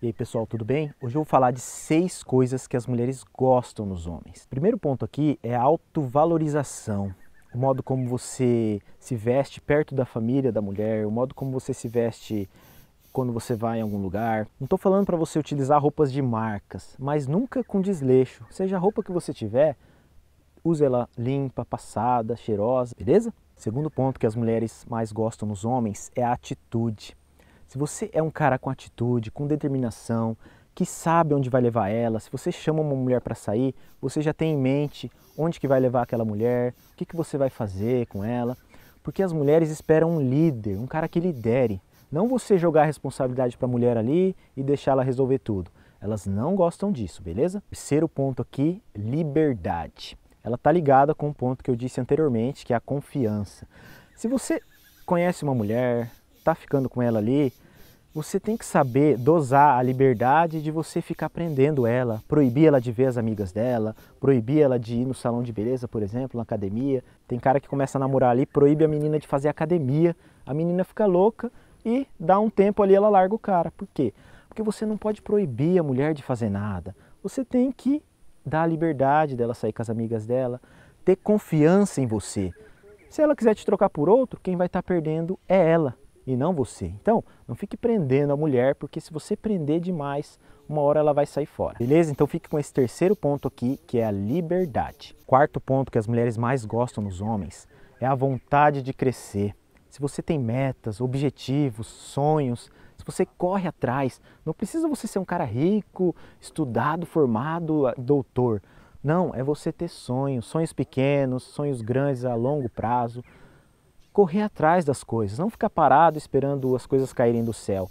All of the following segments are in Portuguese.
E aí pessoal, tudo bem? Hoje eu vou falar de seis coisas que as mulheres gostam nos homens. primeiro ponto aqui é a autovalorização. O modo como você se veste perto da família da mulher, o modo como você se veste quando você vai em algum lugar. Não estou falando para você utilizar roupas de marcas, mas nunca com desleixo. Seja a roupa que você tiver, use ela limpa, passada, cheirosa, beleza? Segundo ponto que as mulheres mais gostam nos homens é a atitude. Se você é um cara com atitude, com determinação, que sabe onde vai levar ela, se você chama uma mulher para sair, você já tem em mente onde que vai levar aquela mulher, o que, que você vai fazer com ela, porque as mulheres esperam um líder, um cara que lidere, não você jogar a responsabilidade para a mulher ali e deixar ela resolver tudo. Elas não gostam disso, beleza? Terceiro ponto aqui, liberdade. Ela está ligada com o ponto que eu disse anteriormente, que é a confiança. Se você conhece uma mulher, está ficando com ela ali, você tem que saber dosar a liberdade de você ficar prendendo ela, proibir ela de ver as amigas dela, proibir ela de ir no salão de beleza, por exemplo, na academia. Tem cara que começa a namorar ali, proíbe a menina de fazer academia, a menina fica louca e dá um tempo ali ela larga o cara. Por quê? Porque você não pode proibir a mulher de fazer nada. Você tem que dar a liberdade dela sair com as amigas dela, ter confiança em você. Se ela quiser te trocar por outro, quem vai estar tá perdendo é ela, e não você. Então, não fique prendendo a mulher, porque se você prender demais, uma hora ela vai sair fora. Beleza? Então fique com esse terceiro ponto aqui, que é a liberdade. Quarto ponto que as mulheres mais gostam nos homens é a vontade de crescer. Se você tem metas, objetivos, sonhos, se você corre atrás, não precisa você ser um cara rico, estudado, formado, doutor. Não, é você ter sonhos, sonhos pequenos, sonhos grandes a longo prazo, correr atrás das coisas, não ficar parado esperando as coisas caírem do céu.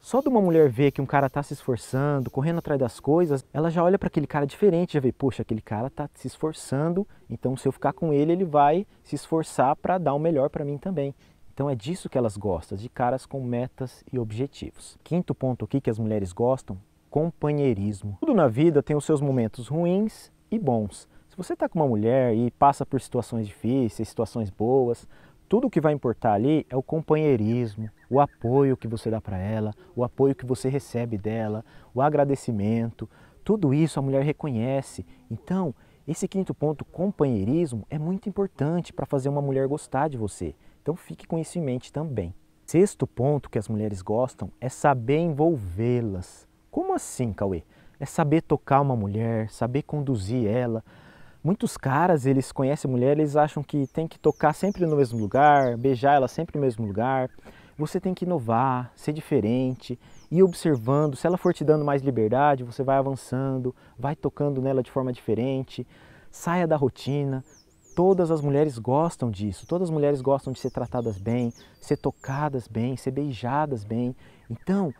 Só de uma mulher ver que um cara está se esforçando, correndo atrás das coisas, ela já olha para aquele cara diferente, já vê, poxa, aquele cara está se esforçando, então se eu ficar com ele, ele vai se esforçar para dar o melhor para mim também. Então é disso que elas gostam, de caras com metas e objetivos. Quinto ponto aqui que as mulheres gostam, companheirismo. Tudo na vida tem os seus momentos ruins e bons. Se você está com uma mulher e passa por situações difíceis, situações boas, tudo que vai importar ali é o companheirismo, o apoio que você dá para ela, o apoio que você recebe dela, o agradecimento. Tudo isso a mulher reconhece. Então, esse quinto ponto, companheirismo, é muito importante para fazer uma mulher gostar de você. Então, fique com isso em mente também. Sexto ponto que as mulheres gostam é saber envolvê-las. Como assim, Cauê? É saber tocar uma mulher, saber conduzir ela, Muitos caras, eles conhecem mulher, eles acham que tem que tocar sempre no mesmo lugar, beijar ela sempre no mesmo lugar. Você tem que inovar, ser diferente, ir observando. Se ela for te dando mais liberdade, você vai avançando, vai tocando nela de forma diferente. Saia da rotina. Todas as mulheres gostam disso. Todas as mulheres gostam de ser tratadas bem, ser tocadas bem, ser beijadas bem. Então,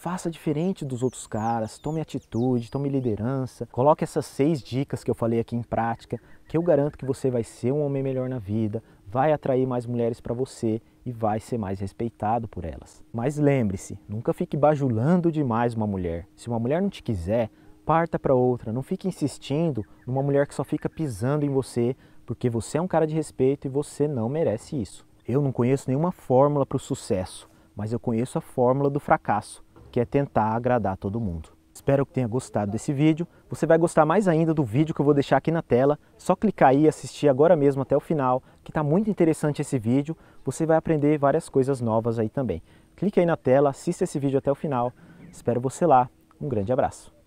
faça diferente dos outros caras, tome atitude, tome liderança, coloque essas seis dicas que eu falei aqui em prática, que eu garanto que você vai ser um homem melhor na vida, vai atrair mais mulheres para você e vai ser mais respeitado por elas. Mas lembre-se, nunca fique bajulando demais uma mulher. Se uma mulher não te quiser, parta para outra, não fique insistindo numa mulher que só fica pisando em você, porque você é um cara de respeito e você não merece isso. Eu não conheço nenhuma fórmula para o sucesso, mas eu conheço a fórmula do fracasso que é tentar agradar todo mundo. Espero que tenha gostado desse vídeo. Você vai gostar mais ainda do vídeo que eu vou deixar aqui na tela. Só clicar aí e assistir agora mesmo até o final, que está muito interessante esse vídeo. Você vai aprender várias coisas novas aí também. Clique aí na tela, assista esse vídeo até o final. Espero você lá. Um grande abraço.